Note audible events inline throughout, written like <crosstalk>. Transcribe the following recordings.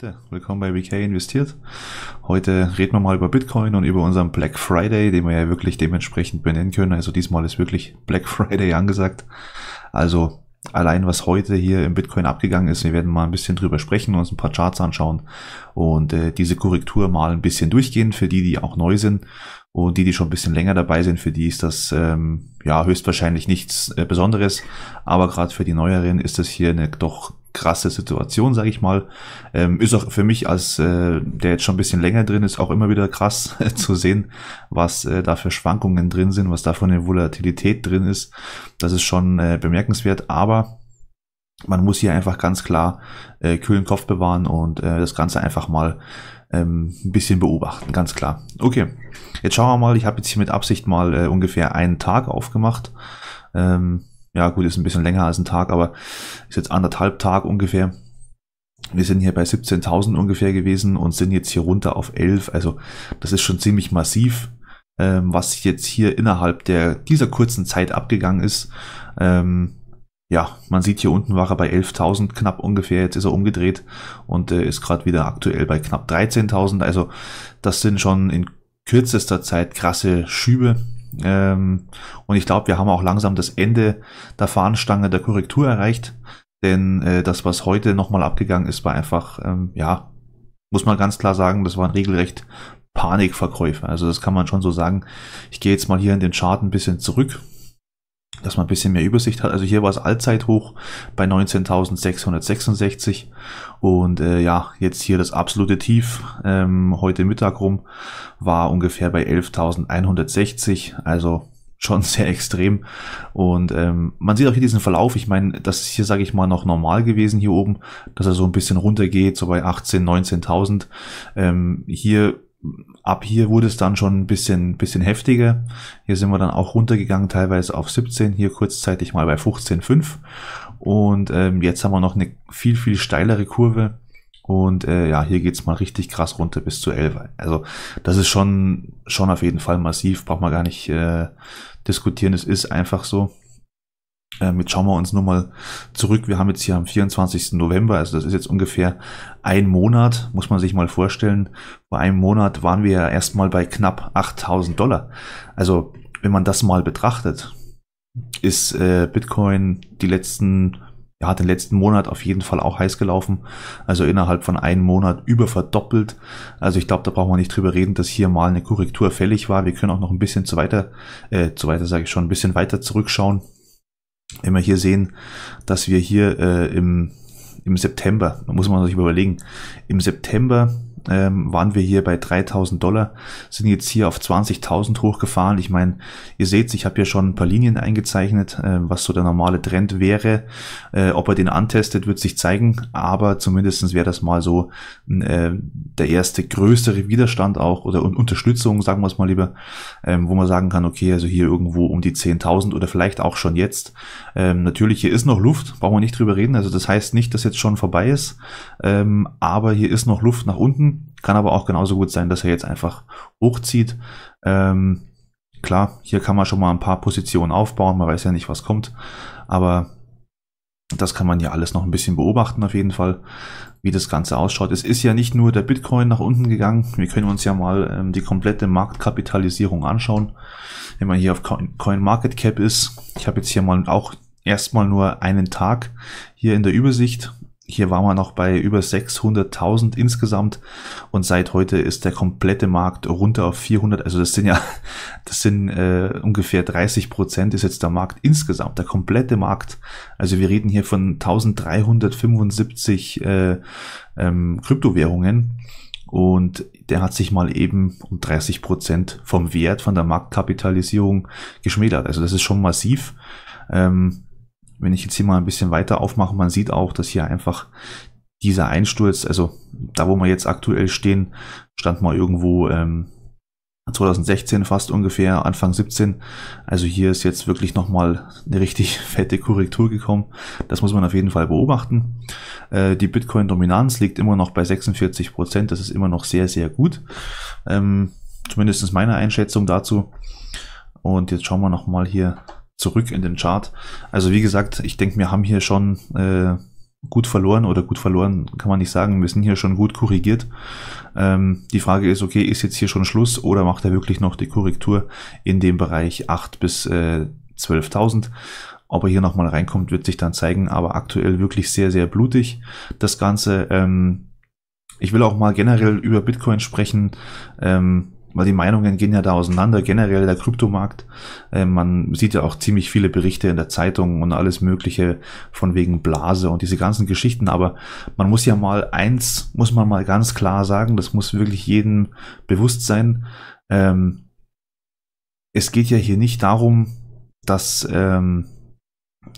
Leute, willkommen bei WK Investiert. Heute reden wir mal über Bitcoin und über unseren Black Friday, den wir ja wirklich dementsprechend benennen können. Also diesmal ist wirklich Black <laughs> Friday angesagt. Also allein was heute hier im Bitcoin abgegangen ist, wir werden mal ein bisschen drüber sprechen, uns ein paar Charts anschauen und äh, diese Korrektur mal ein bisschen durchgehen für die, die auch neu sind und die, die schon ein bisschen länger dabei sind, für die ist das ähm, ja höchstwahrscheinlich nichts äh, Besonderes, aber gerade für die Neueren ist das hier eine doch krasse Situation, sage ich mal. Ähm, ist auch für mich als, äh, der jetzt schon ein bisschen länger drin ist, auch immer wieder krass <laughs> zu sehen, was äh, da für Schwankungen drin sind, was da von der Volatilität drin ist. Das ist schon äh, bemerkenswert, aber man muss hier einfach ganz klar äh, kühlen Kopf bewahren und äh, das Ganze einfach mal ähm, ein bisschen beobachten, ganz klar. Okay, jetzt schauen wir mal, ich habe jetzt hier mit Absicht mal äh, ungefähr einen Tag aufgemacht. Ähm, ja gut, ist ein bisschen länger als ein Tag, aber ist jetzt anderthalb Tag ungefähr. Wir sind hier bei 17.000 ungefähr gewesen und sind jetzt hier runter auf 11. Also das ist schon ziemlich massiv, ähm, was jetzt hier innerhalb der, dieser kurzen Zeit abgegangen ist. Ähm, ja, man sieht hier unten war er bei 11.000 knapp ungefähr, jetzt ist er umgedreht und äh, ist gerade wieder aktuell bei knapp 13.000. Also das sind schon in kürzester Zeit krasse Schübe, ähm, und ich glaube, wir haben auch langsam das Ende der Fahnenstange der Korrektur erreicht. Denn äh, das, was heute nochmal abgegangen ist, war einfach, ähm, ja, muss man ganz klar sagen, das waren regelrecht Panikverkäufe. Also das kann man schon so sagen. Ich gehe jetzt mal hier in den Chart ein bisschen zurück dass man ein bisschen mehr Übersicht hat. Also hier war es Allzeithoch bei 19.666 und äh, ja, jetzt hier das absolute Tief ähm, heute Mittag rum war ungefähr bei 11.160, also schon <laughs> sehr extrem und ähm, man sieht auch hier diesen Verlauf, ich meine, das ist hier, sage ich mal, noch normal gewesen hier oben, dass er so ein bisschen runtergeht, so bei 18.000, 19.000. Ähm, hier ab hier wurde es dann schon ein bisschen, bisschen heftiger. Hier sind wir dann auch runtergegangen, teilweise auf 17, hier kurzzeitig mal bei 15,5. Und ähm, jetzt haben wir noch eine viel, viel steilere Kurve. Und äh, ja, hier geht's mal richtig krass runter bis zu 11. Also das ist schon, schon auf jeden Fall massiv, braucht man gar nicht äh, diskutieren, es ist einfach so. Ähm, jetzt schauen wir uns nochmal zurück. Wir haben jetzt hier am 24. November, also das ist jetzt ungefähr ein Monat, muss man sich mal vorstellen. Vor einem Monat waren wir ja erstmal bei knapp 8000 Dollar. Also wenn man das mal betrachtet, ist äh, Bitcoin die letzten, ja, den letzten Monat auf jeden Fall auch heiß gelaufen. Also innerhalb von einem Monat über verdoppelt. Also ich glaube, da brauchen wir nicht drüber reden, dass hier mal eine Korrektur fällig war. Wir können auch noch ein bisschen zu weiter, äh, zu weiter sage ich schon, ein bisschen weiter zurückschauen wenn wir hier sehen, dass wir hier äh, im, im September, da muss man sich überlegen, im September ähm, waren wir hier bei 3000 Dollar, sind jetzt hier auf 20.000 hochgefahren. Ich meine, ihr seht, ich habe hier schon ein paar Linien eingezeichnet, äh, was so der normale Trend wäre. Äh, ob er den antestet, wird sich zeigen, aber zumindestens wäre das mal so äh, der erste größere Widerstand auch oder un Unterstützung, sagen wir es mal lieber, ähm, wo man sagen kann, okay, also hier irgendwo um die 10.000 oder vielleicht auch schon jetzt. Ähm, natürlich, hier ist noch Luft, brauchen wir nicht drüber reden. Also das heißt nicht, dass jetzt schon vorbei ist, ähm, aber hier ist noch Luft nach unten kann aber auch genauso gut sein, dass er jetzt einfach hochzieht. Ähm, klar, hier kann man schon mal ein paar Positionen aufbauen, man weiß ja nicht, was kommt, aber das kann man ja alles noch ein bisschen beobachten auf jeden Fall, wie das Ganze ausschaut. Es ist ja nicht nur der Bitcoin nach unten gegangen, wir können uns ja mal ähm, die komplette Marktkapitalisierung anschauen. Wenn man hier auf CoinMarketCap ist, ich habe jetzt hier mal auch erstmal nur einen Tag hier in der Übersicht hier war man noch bei über 600.000 insgesamt und seit heute ist der komplette Markt runter auf 400. Also das sind ja, <laughs> das sind äh, ungefähr 30 Prozent ist jetzt der Markt insgesamt, der komplette Markt. Also wir reden hier von 1375 äh, ähm, Kryptowährungen und der hat sich mal eben um 30 Prozent vom Wert von der Marktkapitalisierung geschmälert. Also das ist schon massiv. Ähm, wenn ich jetzt hier mal ein bisschen weiter aufmache, man sieht auch, dass hier einfach dieser Einsturz, also da wo wir jetzt aktuell stehen, stand mal irgendwo ähm, 2016 fast ungefähr, Anfang 17. Also hier ist jetzt wirklich nochmal eine richtig <laughs> fette Korrektur gekommen. Das muss man auf jeden Fall beobachten. Äh, die Bitcoin-Dominanz liegt immer noch bei 46%. Prozent. Das ist immer noch sehr, sehr gut. Ähm, zumindest meine Einschätzung dazu. Und jetzt schauen wir nochmal hier zurück in den Chart. Also wie gesagt, ich denke, wir haben hier schon äh, gut verloren oder gut verloren kann man nicht sagen. Wir sind hier schon gut korrigiert. Ähm, die Frage ist, okay, ist jetzt hier schon Schluss oder macht er wirklich noch die Korrektur in dem Bereich 8 bis äh, 12.000? Ob er hier nochmal reinkommt, wird sich dann zeigen, aber aktuell wirklich sehr, sehr blutig das Ganze. Ähm, ich will auch mal generell über Bitcoin sprechen. Ähm, weil die Meinungen gehen ja da auseinander, generell der Kryptomarkt. Äh, man sieht ja auch ziemlich viele Berichte in der Zeitung und alles Mögliche von wegen Blase und diese ganzen Geschichten, aber man muss ja mal eins, muss man mal ganz klar sagen, das muss wirklich jedem bewusst sein. Ähm, es geht ja hier nicht darum, dass, ähm,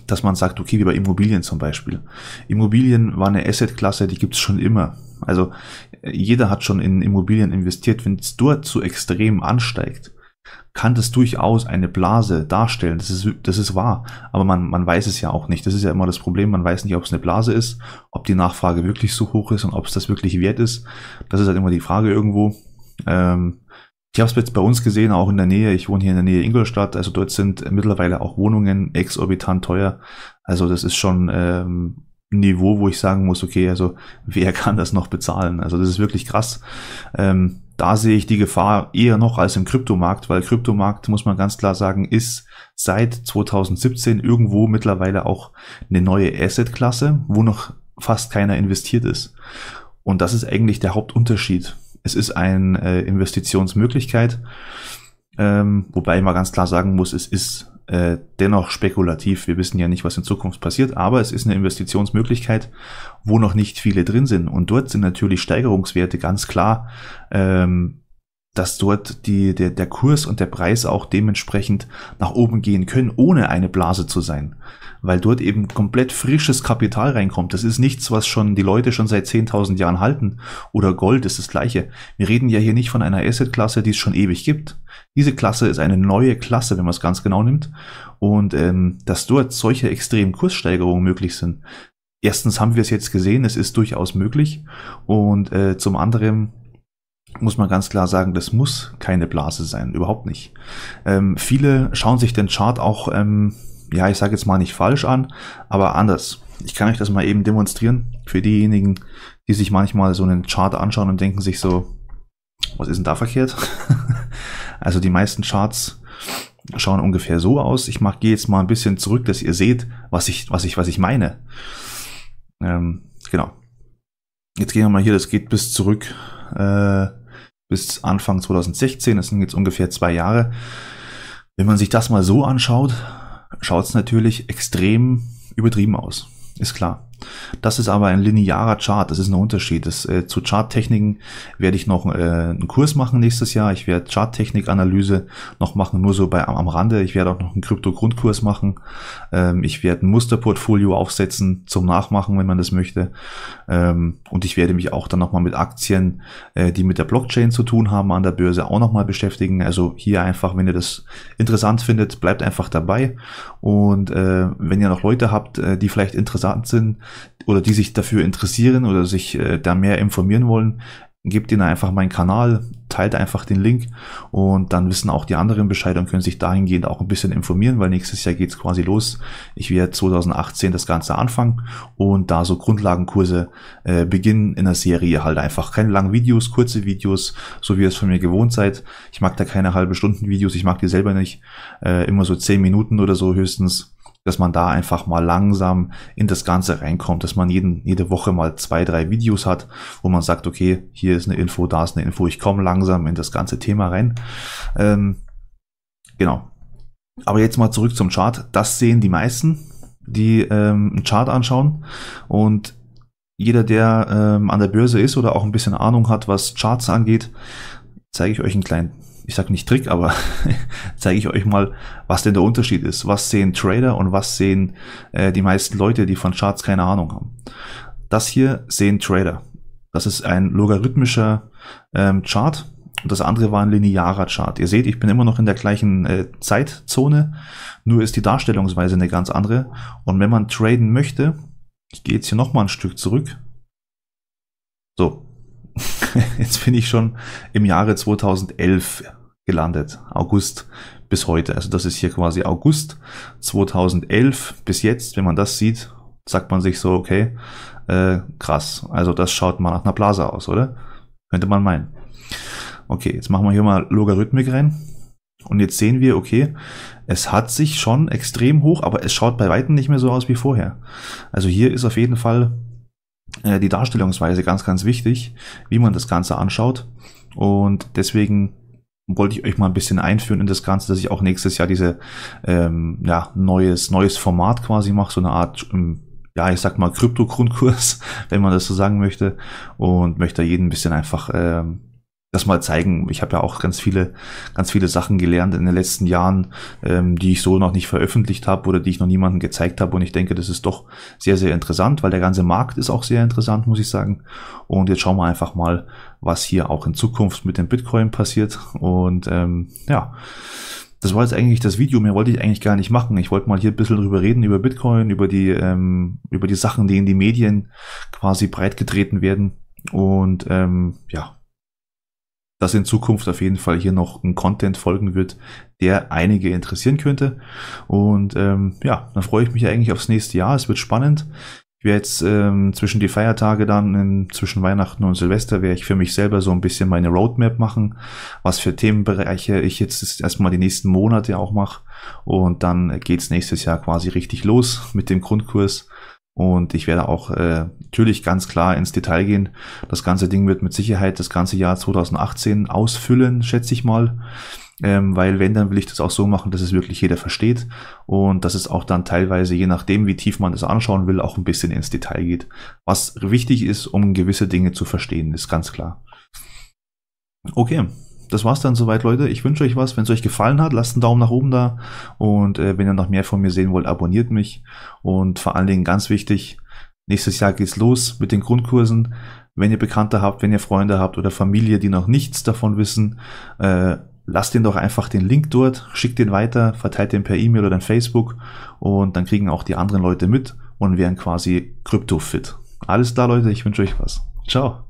dass man sagt, okay, wie bei Immobilien zum Beispiel. Immobilien war eine Assetklasse, die gibt es schon immer. Also äh, jeder hat schon in Immobilien investiert. Wenn es dort zu extrem ansteigt, kann das durchaus eine Blase darstellen. Das ist, das ist wahr. Aber man, man weiß es ja auch nicht. Das ist ja immer das Problem. Man weiß nicht, ob es eine Blase ist, ob die Nachfrage wirklich so hoch ist und ob es das wirklich wert ist. Das ist halt immer die Frage irgendwo. Ähm, ich habe es jetzt bei uns gesehen, auch in der Nähe. Ich wohne hier in der Nähe Ingolstadt. Also dort sind mittlerweile auch Wohnungen exorbitant teuer. Also das ist schon ähm, Niveau, wo ich sagen muss, okay, also wer kann das noch bezahlen? Also das ist wirklich krass. Ähm, da sehe ich die Gefahr eher noch als im Kryptomarkt, weil Kryptomarkt, muss man ganz klar sagen, ist seit 2017 irgendwo mittlerweile auch eine neue Assetklasse, wo noch fast keiner investiert ist. Und das ist eigentlich der Hauptunterschied. Es ist eine äh, Investitionsmöglichkeit, ähm, wobei man ganz klar sagen muss, es ist äh, dennoch spekulativ. Wir wissen ja nicht, was in Zukunft passiert, aber es ist eine Investitionsmöglichkeit, wo noch nicht viele drin sind. Und dort sind natürlich Steigerungswerte ganz klar, ähm, dass dort die, der, der Kurs und der Preis auch dementsprechend nach oben gehen können, ohne eine Blase zu sein. Weil dort eben komplett frisches Kapital reinkommt. Das ist nichts, was schon die Leute schon seit 10.000 Jahren halten. Oder Gold ist das gleiche. Wir reden ja hier nicht von einer Assetklasse, die es schon ewig gibt, diese Klasse ist eine neue Klasse, wenn man es ganz genau nimmt. Und ähm, dass dort solche extremen Kurssteigerungen möglich sind. Erstens haben wir es jetzt gesehen, es ist durchaus möglich. Und äh, zum anderen muss man ganz klar sagen, das muss keine Blase sein, überhaupt nicht. Ähm, viele schauen sich den Chart auch, ähm, ja, ich sage jetzt mal nicht falsch an, aber anders. Ich kann euch das mal eben demonstrieren für diejenigen, die sich manchmal so einen Chart anschauen und denken sich so, was ist denn da verkehrt? <laughs> Also die meisten Charts schauen ungefähr so aus. Ich mache gehe jetzt mal ein bisschen zurück, dass ihr seht, was ich, was ich, was ich meine. Ähm, genau. Jetzt gehen wir mal hier, das geht bis zurück äh, bis Anfang 2016, das sind jetzt ungefähr zwei Jahre. Wenn man sich das mal so anschaut, schaut es natürlich extrem übertrieben aus. Ist klar. Das ist aber ein linearer Chart, das ist ein Unterschied. Das, äh, zu Charttechniken werde ich noch äh, einen Kurs machen nächstes Jahr. Ich werde Charttechnik-Analyse noch machen, nur so bei, am, am Rande. Ich werde auch noch einen Krypto-Grundkurs machen. Ähm, ich werde ein Musterportfolio aufsetzen zum Nachmachen, wenn man das möchte. Ähm, und ich werde mich auch dann nochmal mit Aktien, äh, die mit der Blockchain zu tun haben, an der Börse auch nochmal beschäftigen. Also hier einfach, wenn ihr das interessant findet, bleibt einfach dabei. Und äh, wenn ihr noch Leute habt, äh, die vielleicht interessant sind, oder die sich dafür interessieren oder sich äh, da mehr informieren wollen, gebt ihnen einfach meinen Kanal, teilt einfach den Link und dann wissen auch die anderen Bescheid und können sich dahingehend auch ein bisschen informieren, weil nächstes Jahr geht's quasi los. Ich werde 2018 das Ganze anfangen und da so Grundlagenkurse äh, beginnen in der Serie halt einfach. Keine langen Videos, kurze Videos, so wie ihr es von mir gewohnt seid. Ich mag da keine halbe Stunden Videos, ich mag die selber nicht. Äh, immer so 10 Minuten oder so höchstens dass man da einfach mal langsam in das Ganze reinkommt, dass man jeden, jede Woche mal zwei, drei Videos hat, wo man sagt, okay, hier ist eine Info, da ist eine Info, ich komme langsam in das ganze Thema rein. Ähm, genau. Aber jetzt mal zurück zum Chart. Das sehen die meisten, die ähm, einen Chart anschauen und jeder, der ähm, an der Börse ist oder auch ein bisschen Ahnung hat, was Charts angeht, zeige ich euch einen kleinen ich sage nicht Trick, aber <laughs> zeige ich euch mal, was denn der Unterschied ist. Was sehen Trader und was sehen äh, die meisten Leute, die von Charts keine Ahnung haben. Das hier sehen Trader. Das ist ein logarithmischer ähm, Chart und das andere war ein linearer Chart. Ihr seht, ich bin immer noch in der gleichen äh, Zeitzone, nur ist die Darstellungsweise eine ganz andere. Und wenn man traden möchte, ich gehe jetzt hier nochmal ein Stück zurück. So, <laughs> jetzt bin ich schon im Jahre 2011 gelandet. August bis heute. Also das ist hier quasi August 2011 bis jetzt. Wenn man das sieht, sagt man sich so, okay, äh, krass. Also das schaut mal nach einer Blase aus, oder? Könnte man meinen. Okay, jetzt machen wir hier mal Logarithmik rein. Und jetzt sehen wir, okay, es hat sich schon extrem hoch, aber es schaut bei Weitem nicht mehr so aus wie vorher. Also hier ist auf jeden Fall äh, die Darstellungsweise ganz, ganz wichtig, wie man das Ganze anschaut. Und deswegen wollte ich euch mal ein bisschen einführen in das Ganze, dass ich auch nächstes Jahr diese ähm, ja, neues, neues Format quasi mache, so eine Art, ähm, ja, ich sag mal, Krypto-Grundkurs, <laughs> wenn man das so sagen möchte. Und möchte jeden ein bisschen einfach ähm, das mal zeigen. Ich habe ja auch ganz viele, ganz viele Sachen gelernt in den letzten Jahren, ähm, die ich so noch nicht veröffentlicht habe oder die ich noch niemandem gezeigt habe. Und ich denke, das ist doch sehr, sehr interessant, weil der ganze Markt ist auch sehr interessant, muss ich sagen. Und jetzt schauen wir einfach mal, was hier auch in Zukunft mit dem Bitcoin passiert. Und ähm, ja. Das war jetzt eigentlich das Video, mehr wollte ich eigentlich gar nicht machen. Ich wollte mal hier ein bisschen drüber reden, über Bitcoin, über die, ähm, über die Sachen, die in die Medien quasi breitgetreten werden. Und ähm, ja, dass in Zukunft auf jeden Fall hier noch ein Content folgen wird, der einige interessieren könnte. Und ähm, ja, dann freue ich mich eigentlich aufs nächste Jahr. Es wird spannend. Ich werde jetzt ähm, zwischen die Feiertage dann, in, zwischen Weihnachten und Silvester, werde ich für mich selber so ein bisschen meine Roadmap machen, was für Themenbereiche ich jetzt erstmal die nächsten Monate auch mache. Und dann geht's nächstes Jahr quasi richtig los mit dem Grundkurs. Und ich werde auch äh, natürlich ganz klar ins Detail gehen. Das ganze Ding wird mit Sicherheit das ganze Jahr 2018 ausfüllen, schätze ich mal. Ähm, weil wenn, dann will ich das auch so machen, dass es wirklich jeder versteht und dass es auch dann teilweise, je nachdem, wie tief man es anschauen will, auch ein bisschen ins Detail geht. Was wichtig ist, um gewisse Dinge zu verstehen, ist ganz klar. Okay, das war's dann soweit, Leute. Ich wünsche euch was. Wenn es euch gefallen hat, lasst einen Daumen nach oben da. Und äh, wenn ihr noch mehr von mir sehen wollt, abonniert mich. Und vor allen Dingen ganz wichtig, nächstes Jahr geht's los mit den Grundkursen. Wenn ihr Bekannte habt, wenn ihr Freunde habt oder Familie, die noch nichts davon wissen, äh, lasst ihnen doch einfach den Link dort, schickt den weiter, verteilt den per E-Mail oder in Facebook und dann kriegen auch die anderen Leute mit und werden quasi Krypto-Fit. Alles da, Leute, ich wünsche euch was. Ciao.